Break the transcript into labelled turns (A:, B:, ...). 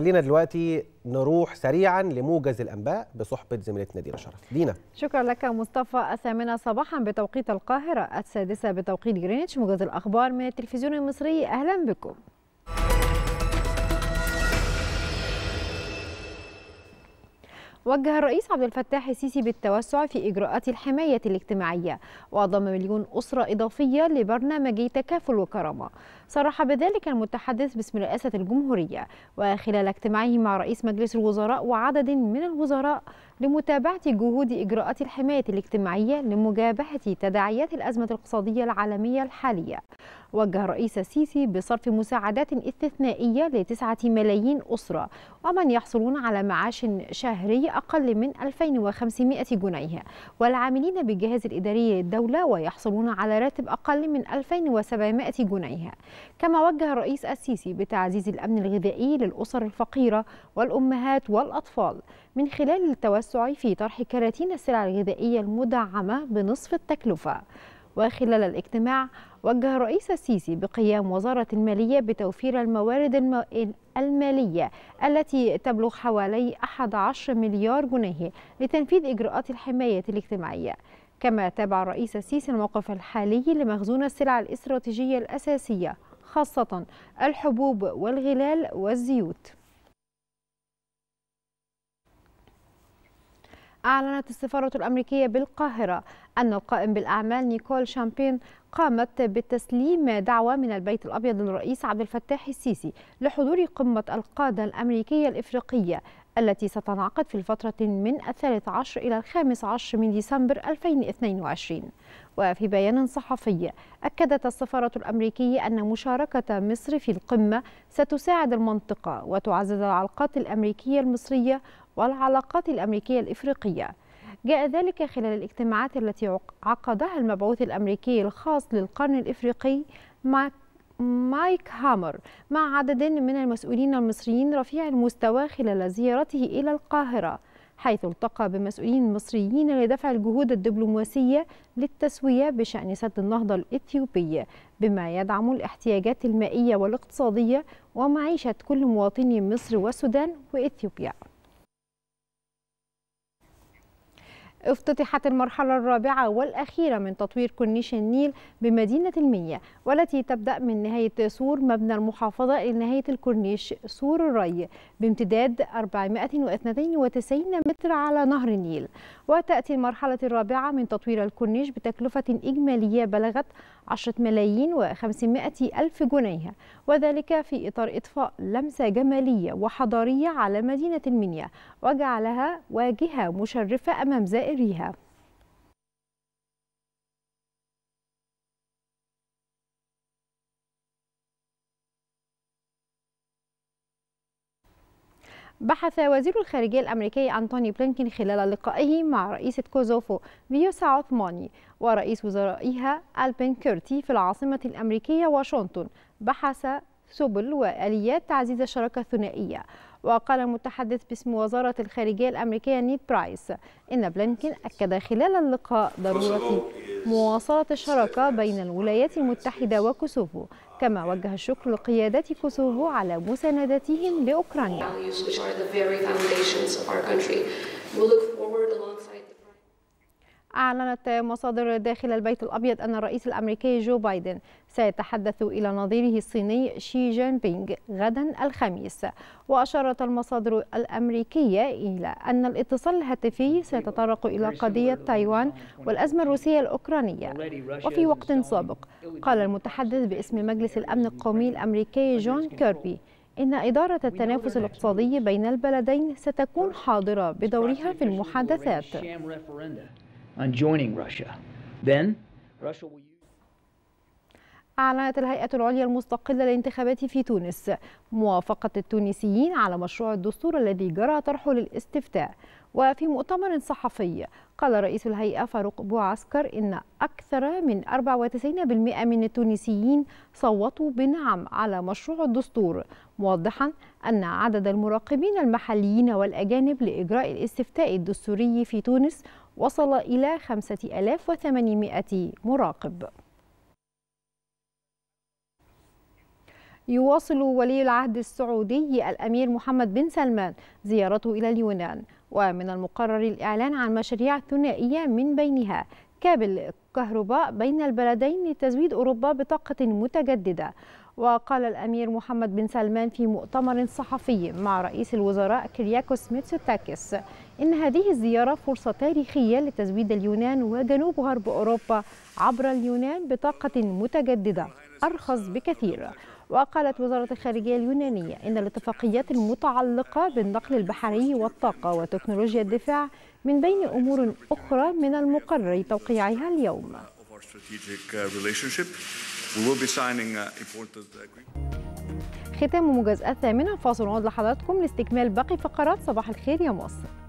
A: خلينا دلوقتي نروح سريعا لموجز الانباء بصحبه زميلتنا دينا شرف دينا شكرا لك مصطفى الثامنه صباحا بتوقيت القاهره السادسه بتوقيت جرينتش موجز الاخبار من التلفزيون المصري اهلا بكم وجه الرئيس عبد الفتاح السيسي بالتوسع في إجراءات الحماية الاجتماعية وضم مليون أسرة إضافية لبرنامجي تكافل وكرامة صرح بذلك المتحدث باسم رئاسة الجمهورية وخلال اجتماعه مع رئيس مجلس الوزراء وعدد من الوزراء لمتابعة جهود إجراءات الحماية الاجتماعية لمجابهة تداعيات الأزمة الاقتصادية العالمية الحالية وجه الرئيس السيسي بصرف مساعدات استثنائية لتسعة ملايين أسرة ومن يحصلون على معاش شهري أقل من 2500 جنيه والعاملين بالجهاز الإداري للدولة ويحصلون على راتب أقل من 2700 جنيه كما وجه الرئيس السيسي بتعزيز الأمن الغذائي للأسر الفقيرة والأمهات والأطفال من خلال التوسع في طرح كراتين السلع الغذائية المدعمة بنصف التكلفة وخلال الاجتماع وجه الرئيس السيسي بقيام وزارة المالية بتوفير الموارد المالية التي تبلغ حوالي 11 مليار جنيه لتنفيذ إجراءات الحماية الاجتماعية كما تابع الرئيس السيسي الموقف الحالي لمخزون السلع الاستراتيجية الأساسية خاصة الحبوب والغلال والزيوت أعلنت السفارة الأمريكية بالقاهرة أن القائم بالأعمال نيكول شامبين قامت بتسليم دعوة من البيت الأبيض للرئيس عبد الفتاح السيسي لحضور قمة القادة الأمريكية الإفريقية التي ستنعقد في الفترة من الثالث عشر إلى الخامس عشر من ديسمبر 2022 وفي بيان صحفي أكدت السفارة الأمريكية أن مشاركة مصر في القمة ستساعد المنطقة وتعزز العلاقات الأمريكية المصرية والعلاقات الأمريكية الإفريقية جاء ذلك خلال الاجتماعات التي عقدها المبعوث الأمريكي الخاص للقرن الإفريقي ماك مايك هامر مع عدد من المسؤولين المصريين رفيع المستوى خلال زيارته إلى القاهرة حيث التقى بمسؤولين مصريين لدفع الجهود الدبلوماسية للتسوية بشأن سد النهضة الإثيوبي بما يدعم الاحتياجات المائية والاقتصادية ومعيشة كل مواطني مصر والسودان وإثيوبيا افتتحت المرحلة الرابعة والأخيرة من تطوير كورنيش النيل بمدينة المية والتي تبدأ من نهاية سور مبنى المحافظة إلى نهاية الكورنيش سور الري بامتداد 492 متر على نهر النيل وتأتي المرحلة الرابعة من تطوير الكورنيش بتكلفة إجمالية بلغت 10 ملايين و500 ألف جنيه وذلك في إطار إطفاء لمسة جمالية وحضارية على مدينة المنيا وجعلها واجهة مشرفة أمام زائر واقريها بحث وزير الخارجية الأمريكي أنتوني بلينكين خلال لقائه مع رئيسة كوزوفو فيوسا عثماني ورئيس وزرائها ألبن كيرتي في العاصمة الأمريكية واشنطن بحث سبل وآليات تعزيز الشراكة الثنائية وقال المتحدث باسم وزارة الخارجية الأمريكية نيت برايس إن بلينكين أكد خلال اللقاء ضرورة مواصلة الشراكة بين الولايات المتحدة وكوسوفو كما وجه الشكر لقيادة كوسوفو على مساندتهم لأوكرانيا أعلنت مصادر داخل البيت الأبيض أن الرئيس الأمريكي جو بايدن سيتحدث إلى نظيره الصيني شي جين بينغ غدا الخميس وأشارت المصادر الأمريكية إلى أن الاتصال الهاتفي سيتطرق إلى قضية تايوان والأزمة الروسية الأوكرانية وفي وقت سابق قال المتحدث باسم مجلس الأمن القومي الأمريكي جون كيربي إن إدارة التنافس الاقتصادي بين البلدين ستكون حاضرة بدورها في المحادثات on Russia. Then Russia will أعلنت الهيئة العليا المستقلة للانتخابات في تونس موافقة التونسيين على مشروع الدستور الذي جرى طرحه للاستفتاء وفي مؤتمر صحفي قال رئيس الهيئة فاروق بوعسكر إن أكثر من 94% من التونسيين صوتوا بنعم على مشروع الدستور موضحا أن عدد المراقبين المحليين والأجانب لإجراء الاستفتاء الدستوري في تونس وصل إلى 5800 مراقب يواصل ولي العهد السعودي الأمير محمد بن سلمان زيارته إلى اليونان ومن المقرر الإعلان عن مشاريع ثنائية من بينها كابل كهرباء بين البلدين لتزويد أوروبا بطاقة متجددة وقال الأمير محمد بن سلمان في مؤتمر صحفي مع رئيس الوزراء كرياكوس ميتسوتاكس إن هذه الزيارة فرصة تاريخية لتزويد اليونان وجنوب غرب أوروبا عبر اليونان بطاقة متجددة أرخص بكثير وقالت وزارة الخارجية اليونانية إن الاتفاقيات المتعلقة بالنقل البحري والطاقة وتكنولوجيا الدفاع من بين أمور أخرى من المقرر توقيعها اليوم Uh, uh, uh, ختام مجازأة ثامنة فاصل نعود لحضراتكم لاستكمال باقي فقرات صباح الخير يا مصر